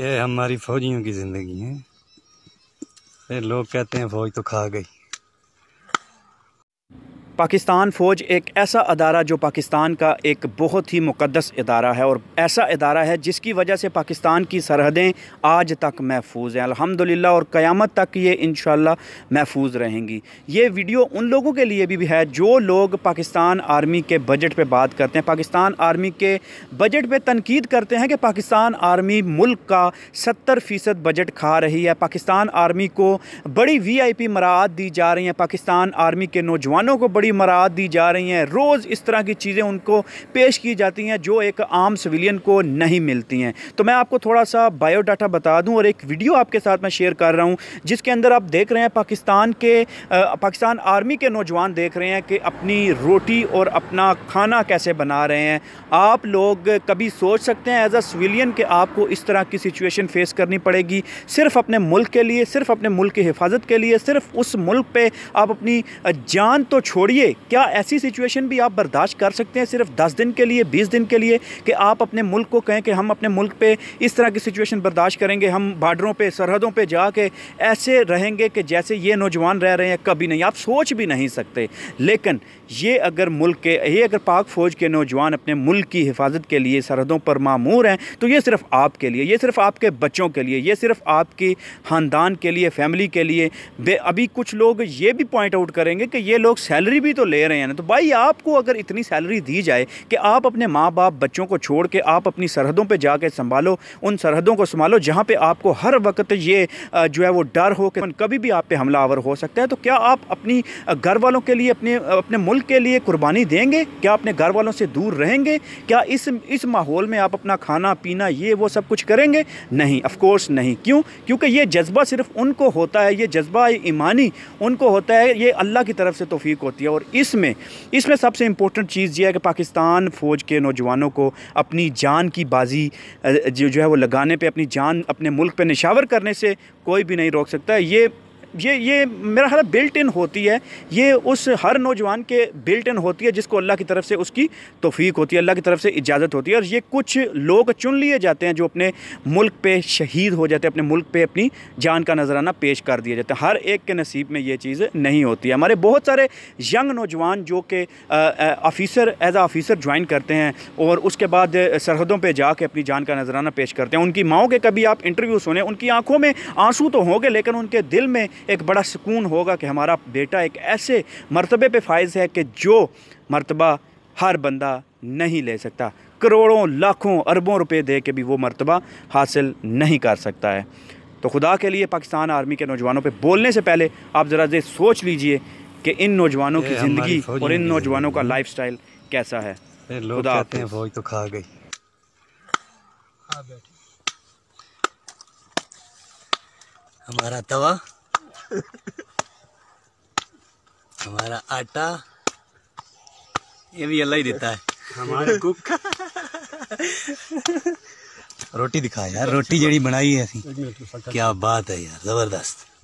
ये हमारी फौजियों की ज़िंदगी है ये लोग कहते हैं फौज तो खा गई पाकिस्तान फ़ौज एक ऐसा अदारा जो पाकिस्तान का एक बहुत ही मुकदस अदारा है और ऐसा अदारा है जिसकी वजह से पाकिस्तान की सरहदें आज तक महफूज हैं अल्हम्दुलिल्लाह और क़यामत तक ये इन महफूज रहेंगी ये वीडियो उन लोगों के लिए भी, भी है जो लोग पाकिस्तान आर्मी के बजट पर बात करते हैं पाकिस्तान आर्मी के बजट पर तनकीद करते हैं कि पाकिस्तान आर्मी मुल्क का सत्तर फ़ीसद बजट खा रही है पाकिस्तान आर्मी को बड़ी वी आई पी मराहत दी जा रही है पाकिस्तान आर्मी के नौजवानों को बड़ी बड़ी मराहत दी जा रही हैं रोज़ इस तरह की चीज़ें उनको पेश की जाती हैं जो एक आम सिविलियन को नहीं मिलती हैं तो मैं आपको थोड़ा सा बायोडाटा बता दूं और एक वीडियो आपके साथ मैं शेयर कर रहा हूं जिसके अंदर आप देख रहे हैं पाकिस्तान के पाकिस्तान आर्मी के नौजवान देख रहे हैं कि अपनी रोटी और अपना खाना कैसे बना रहे हैं आप लोग कभी सोच सकते हैं एज अ सिविलियन के आपको इस तरह की सिचुएशन फेस करनी पड़ेगी सिर्फ अपने मुल्क के लिए सिर्फ अपने मुल्क की हिफाजत के लिए सिर्फ उस मुल्क पर आप अपनी जान तो छोड़ छोड़िए क्या ऐसी सिचुएशन भी आप बर्दाश्त कर सकते हैं सिर्फ दस दिन के लिए बीस दिन के लिए कि आप अपने मुल्क को कहें कि हम अपने मुल्क पर इस तरह की सिचुएशन बर्दाश्त करेंगे हम बार्डरों पर सरहदों पर जाके ऐसे रहेंगे कि जैसे ये नौजवान रह रहे हैं कभी नहीं आप सोच भी नहीं सकते लेकिन ये अगर मुल्क के ये अगर पाक फ़ौज के नौजवान अपने मुल्क की हिफाजत के लिए सरहदों पर मामूर हैं तो ये सिर्फ आपके लिए ये सिर्फ आपके बच्चों के लिए ये सिर्फ आपकी ख़ानदान के लिए फैमिली के लिए अभी कुछ लोग ये भी पॉइंट आउट करेंगे कि ये लोग सैलरी सैलरी भी तो ले रहे हैं तो भाई आपको अगर इतनी सैलरी दी जाए कि आप अपने माँ बाप बच्चों को छोड़ के आप अपनी सरहदों पर जाके संभालो उन सरहदों को संभालो जहाँ पर आपको हर वक्त ये जो है वो डर हो कि कभी भी आप पे हमला आवर हो सकता है तो क्या आप अपनी घर वालों के लिए अपने अपने मुल्क के लिए कुर्बानी देंगे क्या अपने घर वालों से दूर रहेंगे क्या इस इस माहौल में आप अपना खाना पीना ये वो सब कुछ करेंगे नहीं अफकोर्स नहीं क्यों क्योंकि ये जज्बा सिर्फ उनको होता है ये जज्बा ईमानी उनको होता है ये अल्लाह की तरफ से तोफीक होती है और इसमें इसमें सबसे इम्पोर्टेंट चीज़ यह है कि पाकिस्तान फ़ौज के नौजवानों को अपनी जान की बाजी जो है वो लगाने पर अपनी जान अपने मुल्क पर निशावर करने से कोई भी नहीं रोक सकता ये ये ये मेरा ख्याल बिल्ट इन होती है ये उस हर नौजवान के बिल्ट इन होती है जिसको अल्लाह की तरफ से उसकी तोफ़ी होती है अल्लाह की तरफ से इजाज़त होती है और ये कुछ लोग चुन लिए जाते हैं जो अपने मुल्क पे शहीद हो जाते हैं अपने मुल्क पे अपनी जान का नजराना पेश कर दिया जाता है हर एक के नसीब में ये चीज़ नहीं होती है हमारे बहुत सारे यंग नौजवान जो कि officer as a officer join करते हैं और उसके बाद सरहदों पर जाके अपनी जान का नजराना पेश करते हैं उनकी माओ के कभी आप इंटरव्यू सुने उनकी आंखों में आंसू तो होंगे लेकिन उनके दिल में एक बड़ा सुकून होगा कि हमारा बेटा एक ऐसे मरतबे पे फायज है कि जो मरतबा हर बंदा नहीं ले सकता करोड़ों लाखों अरबों रुपए दे के भी वो मरतबा हासिल नहीं कर सकता है तो खुदा के लिए पाकिस्तान आर्मी के नौजवानों पर बोलने से पहले आप ज़रा ये सोच लीजिए कि इन नौजवानों की ज़िंदगी और इन नौजवानों का लाइफ हम्म। स्टाइल कैसा है लोग हैं फौज तो खा गई हमारा तवा हमारा आटा ये भी अल्लाह ही देता है हमारे कुक रोटी दिखा यार रोटी जड़ी बनाई है क्या बात है यार जबरदस्त